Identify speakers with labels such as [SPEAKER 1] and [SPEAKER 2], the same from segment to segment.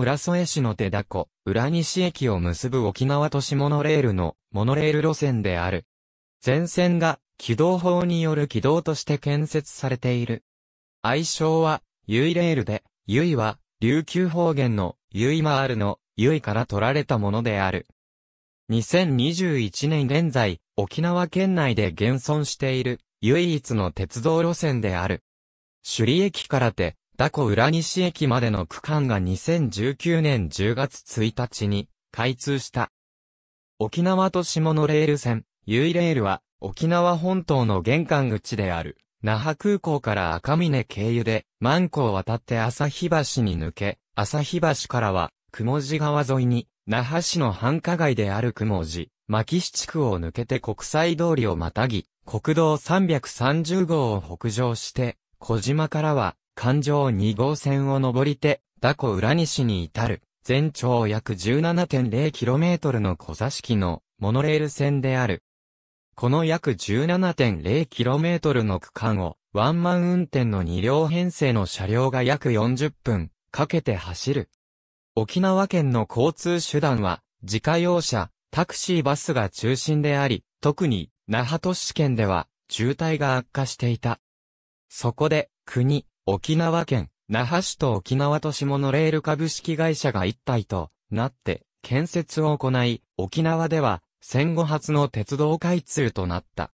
[SPEAKER 1] 浦添市の手だこ、浦西駅を結ぶ沖縄都市モノレールのモノレール路線である。全線が軌道法による軌道として建設されている。愛称は、ゆいレールで、ゆいは、琉球方言の、ゆいまーるの、ゆいから取られたものである。2021年現在、沖縄県内で現存している、唯一の鉄道路線である。首里駅からて、ダコ浦西駅までの区間が2019年10月1日に開通した。沖縄都市モノレール線、ユイレールは沖縄本島の玄関口である。那覇空港から赤峰経由で、万戸を渡って日橋に抜け、日橋からは、雲地川沿いに、那覇市の繁華街である雲地、牧市地区を抜けて国際通りをまたぎ、国道330号を北上して、小島からは、環状2号線を上りて、ダコ浦西に至る、全長約 17.0km の小座敷のモノレール線である。この約 17.0km の区間を、ワンマン運転の2両編成の車両が約40分かけて走る。沖縄県の交通手段は、自家用車、タクシーバスが中心であり、特に、那覇都市圏では、渋滞が悪化していた。そこで、国、沖縄県、那覇市と沖縄都市モノレール株式会社が一体となって建設を行い、沖縄では戦後初の鉄道開通となった。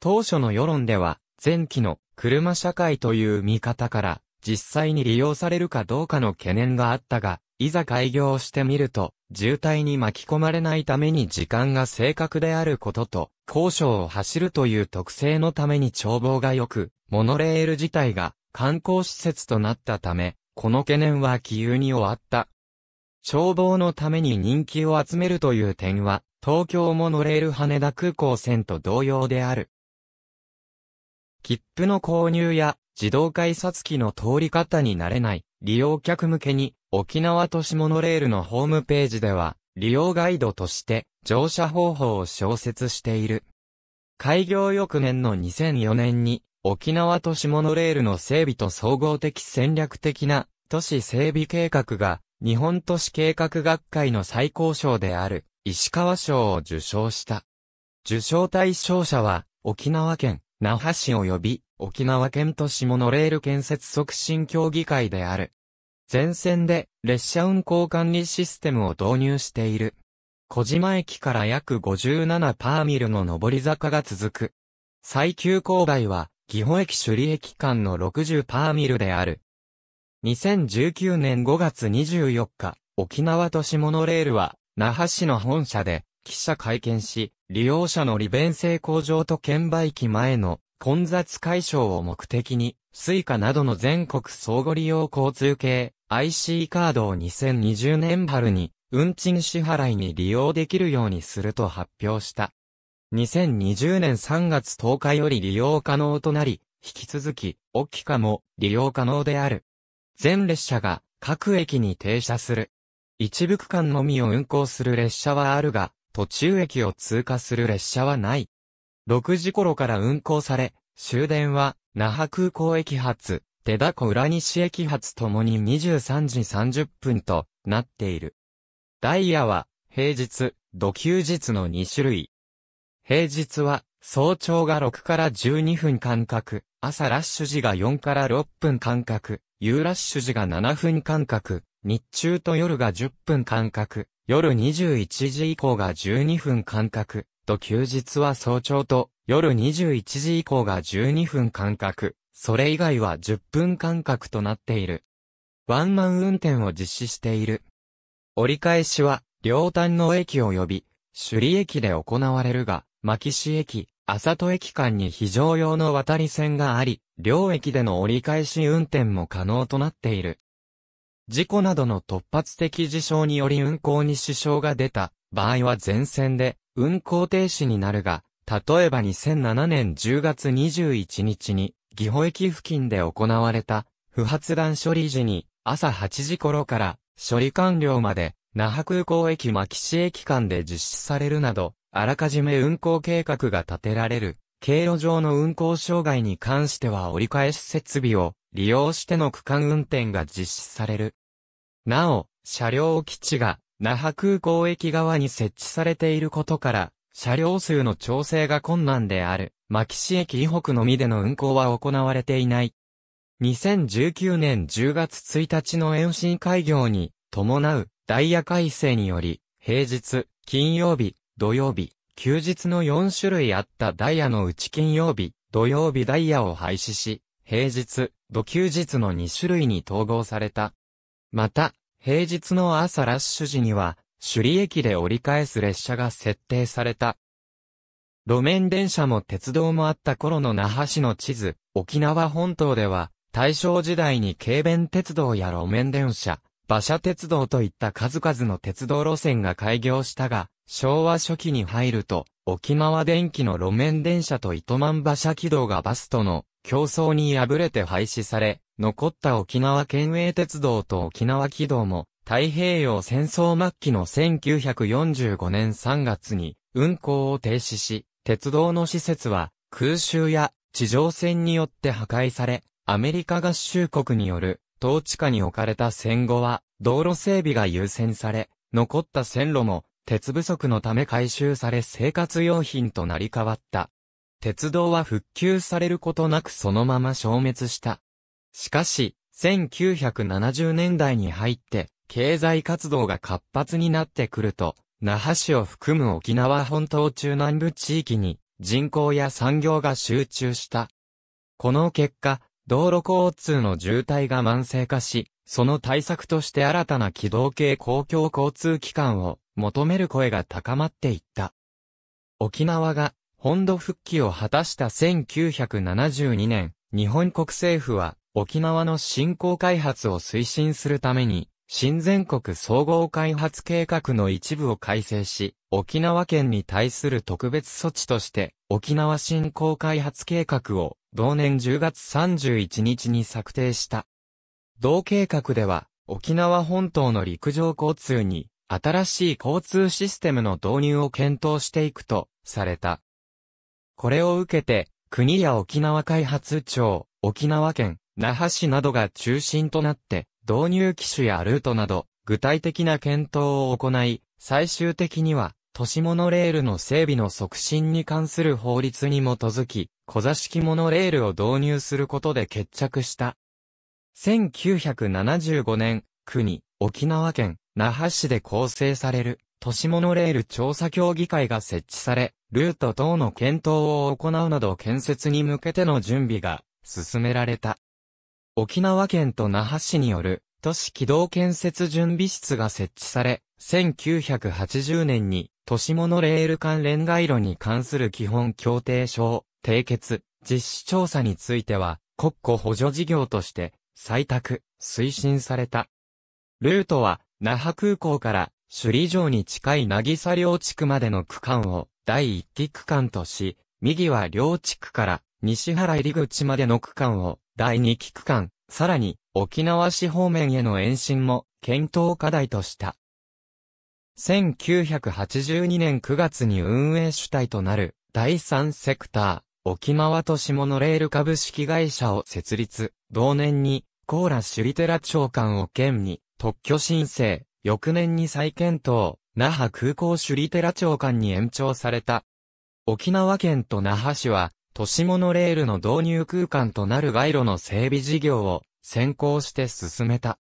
[SPEAKER 1] 当初の世論では、前期の車社会という見方から、実際に利用されるかどうかの懸念があったが、いざ開業してみると、渋滞に巻き込まれないために時間が正確であることと、高所を走るという特性のために眺望が良く、モノレール自体が観光施設となったため、この懸念は起憂に終わった。消防のために人気を集めるという点は、東京モノレール羽田空港線と同様である。切符の購入や自動改札機の通り方になれない利用客向けに沖縄都市モノレールのホームページでは利用ガイドとして乗車方法を小説している。開業翌年の2004年に沖縄都市モノレールの整備と総合的戦略的な都市整備計画が日本都市計画学会の最高賞である石川賞を受賞した。受賞対象者は沖縄県那覇市及び沖縄県都市モノレール建設促進協議会である。全線で列車運行管理システムを導入している。小島駅から約57パーミルの上り坂が続く。最急勾配は基本駅首里駅間の60パーミルである。2019年5月24日、沖縄都市モノレールは、那覇市の本社で、記者会見し、利用者の利便性向上と券売機前の混雑解消を目的に、スイカなどの全国相互利用交通系 IC カードを2020年春に運賃支払いに利用できるようにすると発表した。2020年3月10日より利用可能となり、引き続き、オキカも利用可能である。全列車が各駅に停車する。一部区間のみを運行する列車はあるが、途中駅を通過する列車はない。6時頃から運行され、終電は、那覇空港駅発、手田湖浦西駅発ともに23時30分となっている。ダイヤは、平日、土休日の2種類。平日は早朝が6から12分間隔、朝ラッシュ時が4から6分間隔、夕ラッシュ時が7分間隔、日中と夜が10分間隔、夜21時以降が12分間隔、と休日は早朝と夜21時以降が12分間隔、それ以外は10分間隔となっている。ワンマン運転を実施している。折り返しは、両端の駅及び、首里駅で行われるが、牧市駅、浅戸駅間に非常用の渡り線があり、両駅での折り返し運転も可能となっている。事故などの突発的事象により運行に支障が出た場合は全線で運行停止になるが、例えば2007年10月21日に、岐保駅付近で行われた不発弾処理時に朝8時頃から処理完了まで那覇空港駅牧市駅間で実施されるなど、あらかじめ運行計画が立てられる、経路上の運行障害に関しては折り返し設備を利用しての区間運転が実施される。なお、車両基地が那覇空港駅側に設置されていることから、車両数の調整が困難である、牧市駅以北のみでの運行は行われていない。2019年10月1日の延伸開業に伴うダイヤ改正により、平日、金曜日、土曜日、休日の4種類あったダイヤのうち金曜日、土曜日ダイヤを廃止し、平日、土休日の2種類に統合された。また、平日の朝ラッシュ時には、首里駅で折り返す列車が設定された。路面電車も鉄道もあった頃の那覇市の地図、沖縄本島では、大正時代に軽便鉄道や路面電車、馬車鉄道といった数々の鉄道路線が開業したが、昭和初期に入ると、沖縄電気の路面電車と糸満馬車軌道がバスとの競争に敗れて廃止され、残った沖縄県営鉄道と沖縄軌道も、太平洋戦争末期の1945年3月に運行を停止し、鉄道の施設は空襲や地上戦によって破壊され、アメリカ合衆国による統治下に置かれた戦後は道路整備が優先され、残った線路も鉄不足のため回収され生活用品となり変わった。鉄道は復旧されることなくそのまま消滅した。しかし、1970年代に入って、経済活動が活発になってくると、那覇市を含む沖縄本島中南部地域に人口や産業が集中した。この結果、道路交通の渋滞が慢性化し、その対策として新たな軌道系公共交通機関を求める声が高まっていった。沖縄が本土復帰を果たした1972年、日本国政府は沖縄の振興開発を推進するために、新全国総合開発計画の一部を改正し、沖縄県に対する特別措置として、沖縄振興開発計画を同年10月31日に策定した。同計画では、沖縄本島の陸上交通に新しい交通システムの導入を検討していくと、された。これを受けて、国や沖縄開発庁、沖縄県、那覇市などが中心となって、導入機種やルートなど、具体的な検討を行い、最終的には、都市モノレールの整備の促進に関する法律に基づき、小座式モノレールを導入することで決着した。1975年、国、沖縄県那覇市で構成される都市モノレール調査協議会が設置され、ルート等の検討を行うなど建設に向けての準備が進められた。沖縄県と那覇市による都市軌道建設準備室が設置され、1980年に都市モノレール関連街路に関する基本協定書を、締結、実施調査については、国庫補助事業として、採択、推進された。ルートは、那覇空港から首里城に近い渚両地区までの区間を第1期区間とし、右は両地区から西原入口までの区間を第2期区間、さらに沖縄市方面への延伸も検討課題とした。1982年9月に運営主体となる第3セクター、沖縄都市モノレール株式会社を設立、同年にコーラ首里寺長官を兼に特許申請、翌年に再検討、那覇空港首里寺長官に延長された。沖縄県と那覇市は、都市モノレールの導入空間となる街路の整備事業を先行して進めた。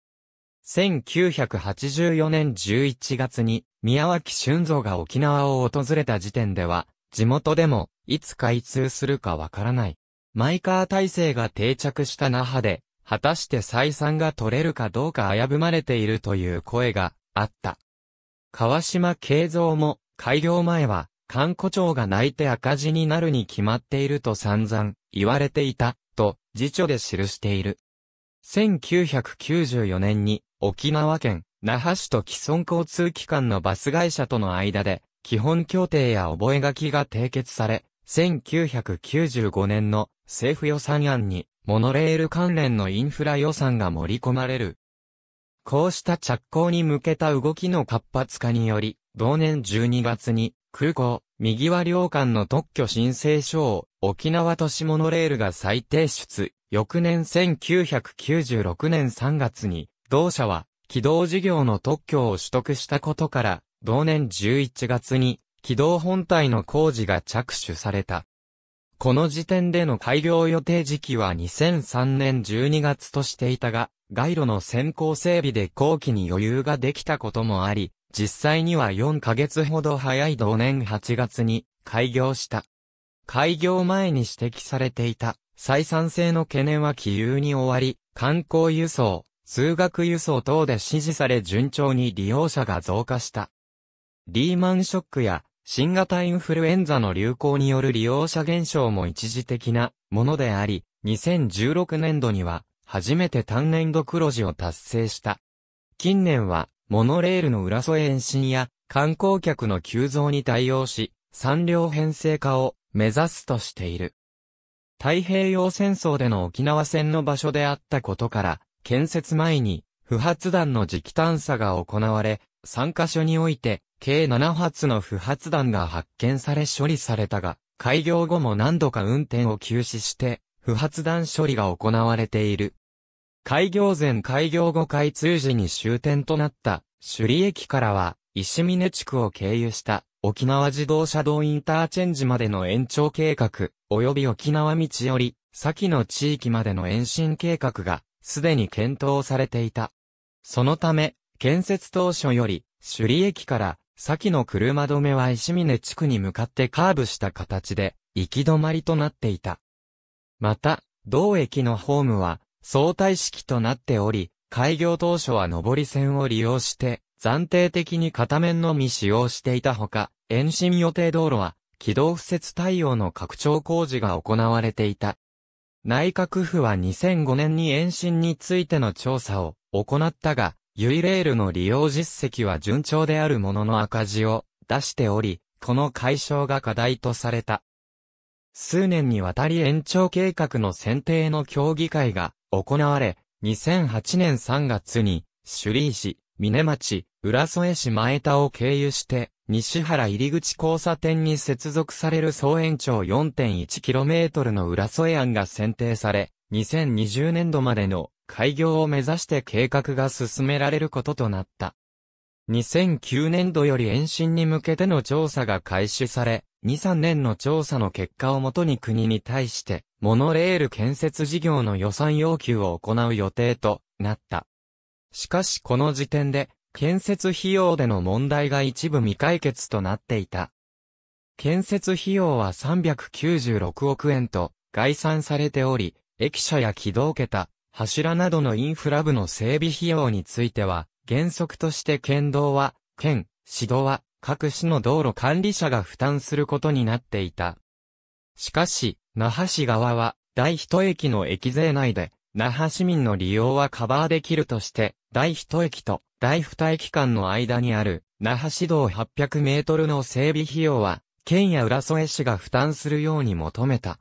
[SPEAKER 1] 1984年11月に宮脇俊造が沖縄を訪れた時点では、地元でもいつ開通するかわからない。マイカー体制が定着した那覇で、果たして採算が取れるかどうか危ぶまれているという声があった。川島慶三も、開業前は、観光庁が泣いて赤字になるに決まっていると散々言われていた、と、辞書で記している。1994年に、沖縄県、那覇市と既存交通機関のバス会社との間で、基本協定や覚書が締結され、1995年の政府予算案にモノレール関連のインフラ予算が盛り込まれる。こうした着工に向けた動きの活発化により、同年12月に空港、右は両間の特許申請書を沖縄都市モノレールが再提出。翌年1996年3月に、同社は軌道事業の特許を取得したことから、同年11月に軌道本体の工事が着手された。この時点での開業予定時期は2003年12月としていたが、街路の先行整備で後期に余裕ができたこともあり、実際には4ヶ月ほど早い同年8月に開業した。開業前に指摘されていた採算性の懸念は起有に終わり、観光輸送、通学輸送等で支持され順調に利用者が増加した。リーマンショックや新型インフルエンザの流行による利用者減少も一時的なものであり、2016年度には初めて単年度黒字を達成した。近年はモノレールの浦添延伸や観光客の急増に対応し、産業編成化を目指すとしている。太平洋戦争での沖縄戦の場所であったことから、建設前に不発弾の磁気探査が行われ、3カ所において、計7発の不発弾が発見され処理されたが、開業後も何度か運転を休止して、不発弾処理が行われている。開業前開業後開通時に終点となった、首里駅からは、石峰地区を経由した、沖縄自動車道インターチェンジまでの延長計画、及び沖縄道より、先の地域までの延伸計画が、すでに検討されていた。そのため、建設当初より、首里駅から先の車止めは石峰地区に向かってカーブした形で、行き止まりとなっていた。また、同駅のホームは相対式となっており、開業当初は上り線を利用して、暫定的に片面のみ使用していたほか、延伸予定道路は、軌道敷設対応の拡張工事が行われていた。内閣府は2005年に延伸についての調査を行ったが、ユイレールの利用実績は順調であるものの赤字を出しており、この解消が課題とされた。数年にわたり延長計画の選定の協議会が行われ、2008年3月に、首里市、峰町、浦添市前田を経由して、西原入口交差点に接続される総延長 4.1km の浦添案が選定され、2020年度までの開業を目指して計画が進められることとなった。2009年度より延伸に向けての調査が開始され、2、3年の調査の結果をもとに国に対して、モノレール建設事業の予算要求を行う予定となった。しかしこの時点で、建設費用での問題が一部未解決となっていた。建設費用は396億円と概算されており、駅舎や軌道桁、柱などのインフラ部の整備費用については、原則として県道は、県、市道は、各市の道路管理者が負担することになっていた。しかし、那覇市側は、第一駅の駅税内で、那覇市民の利用はカバーできるとして、第一駅と第二駅間の間にある、那覇市道800メートルの整備費用は、県や浦添市が負担するように求めた。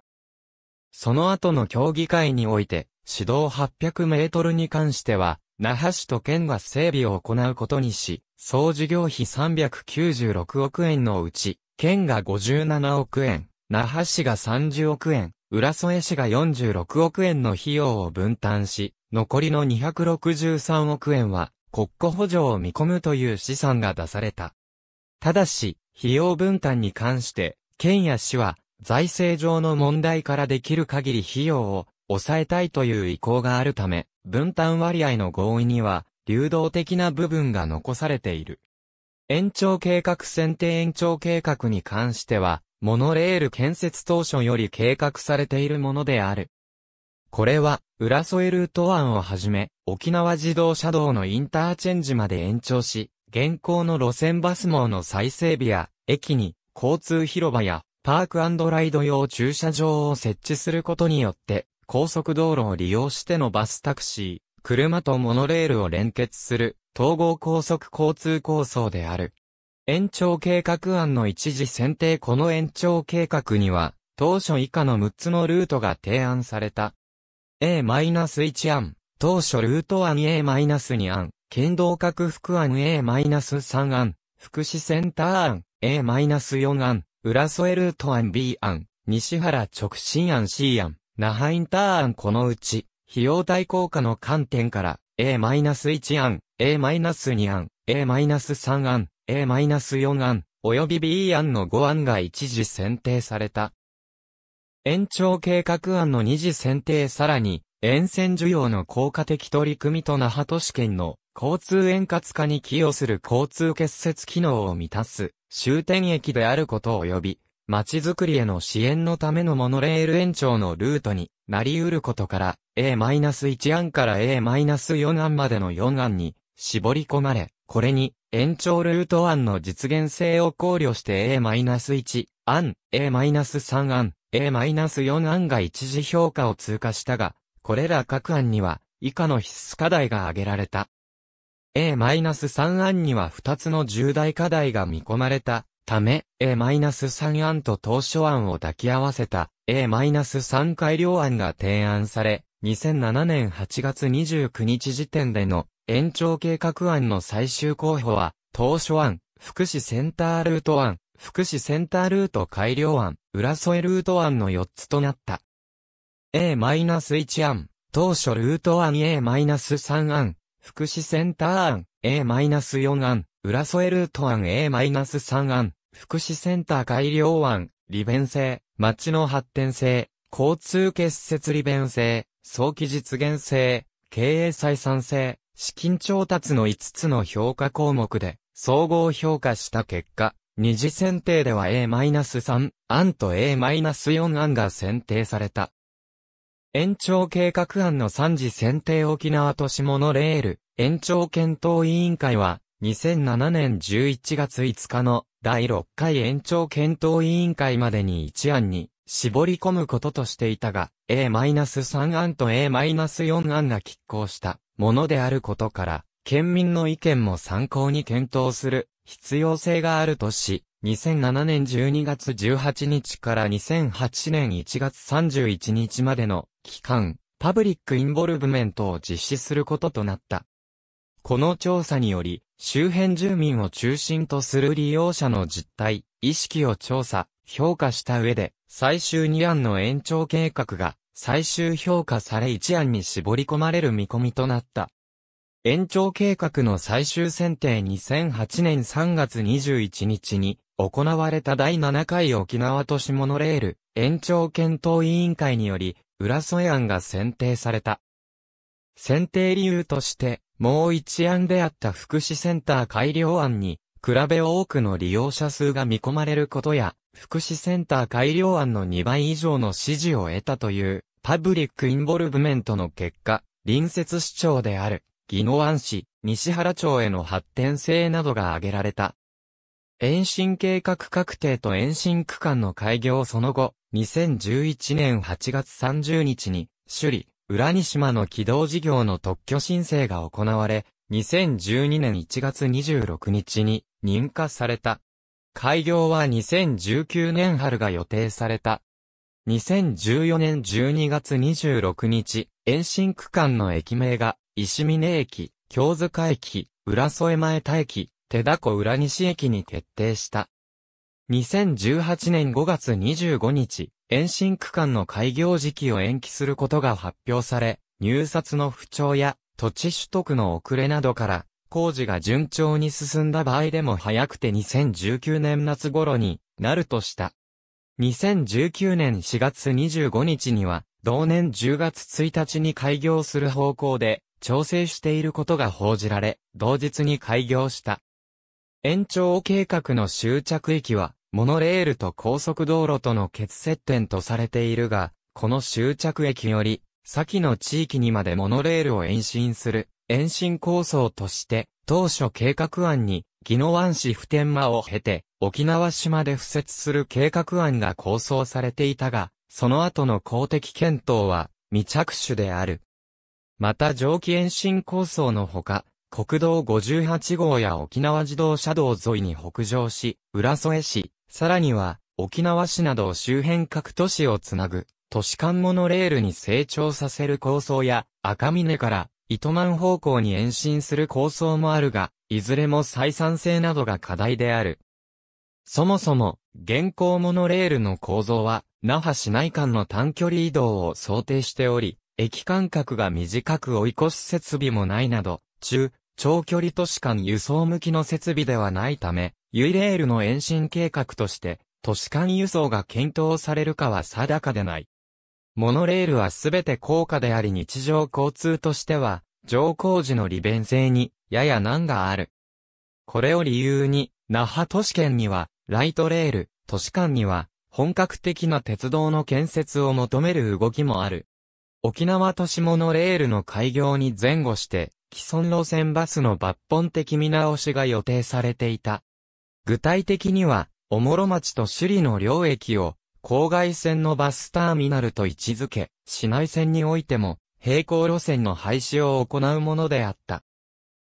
[SPEAKER 1] その後の協議会において、市道800メートルに関しては、那覇市と県が整備を行うことにし、総事業費396億円のうち、県が57億円、那覇市が30億円、浦添市が46億円の費用を分担し、残りの263億円は国庫補助を見込むという試算が出された。ただし、費用分担に関して、県や市は財政上の問題からできる限り費用を抑えたいという意向があるため、分担割合の合意には、流動的な部分が残されている。延長計画選定延長計画に関しては、モノレール建設当初より計画されているものである。これは、浦添ルート案をはじめ、沖縄自動車道のインターチェンジまで延長し、現行の路線バス網の再整備や、駅に、交通広場や、パークライド用駐車場を設置することによって、高速道路を利用してのバスタクシー、車とモノレールを連結する統合高速交通構想である。延長計画案の一時選定この延長計画には、当初以下の6つのルートが提案された。A-1 案、当初ルート案 A-2 案、県道拡幅案 A-3 案、福祉センター案 A-4 案、浦添ルート案 B 案、西原直進案 C 案。那覇インター案このうち、費用対効果の観点から、A-1 案、A-2 案、A-3 案、A-4 案、及び B 案の5案が一時選定された。延長計画案の二次選定さらに、沿線需要の効果的取り組みと那覇都市圏の交通円滑化に寄与する交通結節機能を満たす終点駅であること及び、街づくりへの支援のためのモノレール延長のルートになり得ることから A-1 案から A-4 案までの4案に絞り込まれ、これに延長ルート案の実現性を考慮して A-1 案、A-3 案、A-4 案が一時評価を通過したが、これら各案には以下の必須課題が挙げられた。A-3 案には2つの重大課題が見込まれたため、A-3 案と当初案を抱き合わせた A-3 改良案が提案され、2007年8月29日時点での延長計画案の最終候補は、当初案、福祉センタールート案、福祉センタールート改良案、浦添ルート案の4つとなった。A-1 案、当初ルート案 A-3 案、福祉センター案、A-4 案、浦添ルート案 A-3 案、福祉センター改良案、利便性、街の発展性、交通結節利便性、早期実現性、経営採算性、資金調達の5つの評価項目で、総合評価した結果、二次選定では A-3 案と A-4 案が選定された。延長計画案の3次選定沖縄都市モノレール、延長検討委員会は、2007年11月5日の第6回延長検討委員会までに1案に絞り込むこととしていたが、A-3 案と A-4 案が拮抗したものであることから、県民の意見も参考に検討する必要性があるとし、2007年12月18日から2008年1月31日までの期間、パブリックインボルブメントを実施することとなった。この調査により、周辺住民を中心とする利用者の実態、意識を調査、評価した上で、最終2案の延長計画が最終評価され1案に絞り込まれる見込みとなった。延長計画の最終選定2008年3月21日に行われた第7回沖縄都市モノレール延長検討委員会により、浦添案が選定された。選定理由として、もう一案であった福祉センター改良案に、比べ多くの利用者数が見込まれることや、福祉センター改良案の2倍以上の支持を得たという、パブリックインボルブメントの結果、隣接市長である、宜野湾市、西原町への発展性などが挙げられた。延伸計画確定と延伸区間の開業その後、2011年8月30日に、首里、浦西島の軌道事業の特許申請が行われ、2012年1月26日に認可された。開業は2019年春が予定された。2014年12月26日、延伸区間の駅名が、石峰駅、京塚駅、浦添前田駅、手田浦西駅に決定した。2018年5月25日、延伸区間の開業時期を延期することが発表され、入札の不調や土地取得の遅れなどから、工事が順調に進んだ場合でも早くて2019年夏頃になるとした。2019年4月25日には、同年10月1日に開業する方向で調整していることが報じられ、同日に開業した。延長計画の終着駅は、モノレールと高速道路との結接点とされているが、この終着駅より、先の地域にまでモノレールを延伸する、延伸構想として、当初計画案に、宜野湾市普天間を経て、沖縄島で付設する計画案が構想されていたが、その後の公的検討は未着手である。また蒸気延伸構想のほか、国道58号や沖縄自動車道沿いに北上し、浦添市、さらには、沖縄市など周辺各都市をつなぐ、都市間モノレールに成長させる構想や、赤峰から糸満方向に延伸する構想もあるが、いずれも採算性などが課題である。そもそも、現行モノレールの構造は、那覇市内間の短距離移動を想定しており、駅間隔が短く追い越し設備もないなど、中、長距離都市間輸送向きの設備ではないため、ユイレールの延伸計画として、都市間輸送が検討されるかは定かでない。モノレールはすべて高価であり日常交通としては、乗降時の利便性に、やや難がある。これを理由に、那覇都市圏には、ライトレール、都市間には、本格的な鉄道の建設を求める動きもある。沖縄都市モノレールの開業に前後して、既存路線バスの抜本的見直しが予定されていた。具体的には、おもろ町と首里の両駅を、郊外線のバスターミナルと位置づけ、市内線においても、並行路線の廃止を行うものであった。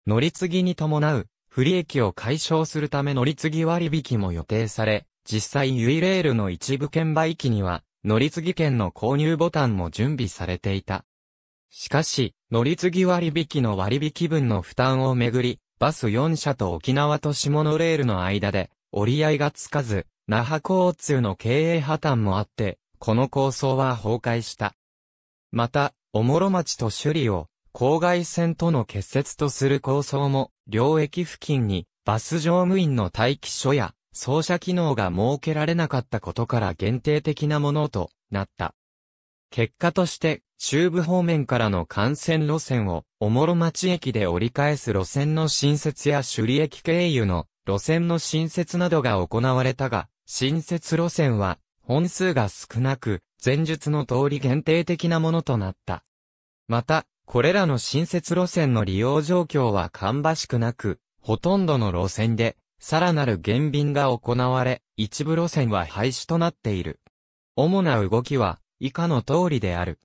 [SPEAKER 1] 乗り継ぎに伴う、不利益を解消するため乗り継ぎ割引も予定され、実際ユイレールの一部券売機には、乗り継ぎ券の購入ボタンも準備されていた。しかし、乗り継ぎ割引の割引分の負担をめぐり、バス4社と沖縄都市モノレールの間で、折り合いがつかず、那覇交通の経営破綻もあって、この構想は崩壊した。また、おもろ町と首里を、郊外線との結節とする構想も、両駅付近に、バス乗務員の待機所や、操車機能が設けられなかったことから限定的なものとなった。結果として、中部方面からの幹線路線をおもろ町駅で折り返す路線の新設や首里駅経由の路線の新設などが行われたが、新設路線は本数が少なく、前述の通り限定的なものとなった。また、これらの新設路線の利用状況は芳しくなく、ほとんどの路線で、さらなる減便が行われ、一部路線は廃止となっている。主な動きは、以下の通りである。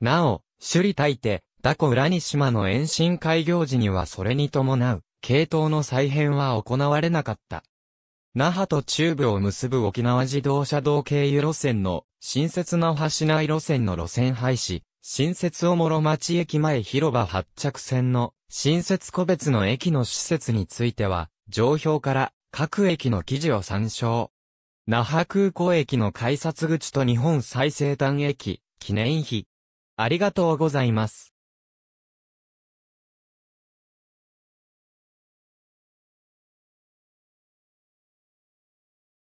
[SPEAKER 1] なお、首里大抵、ダコ浦西島の延伸開業時にはそれに伴う、系統の再編は行われなかった。那覇と中部を結ぶ沖縄自動車道経由路線の新設那覇市内路線の路線廃止、新設おもろ町駅前広場発着線の新設個別の駅の施設については、上表から各駅の記事を参照。那覇空港駅の改札口と日本最西端駅記念碑。ありがとうございます。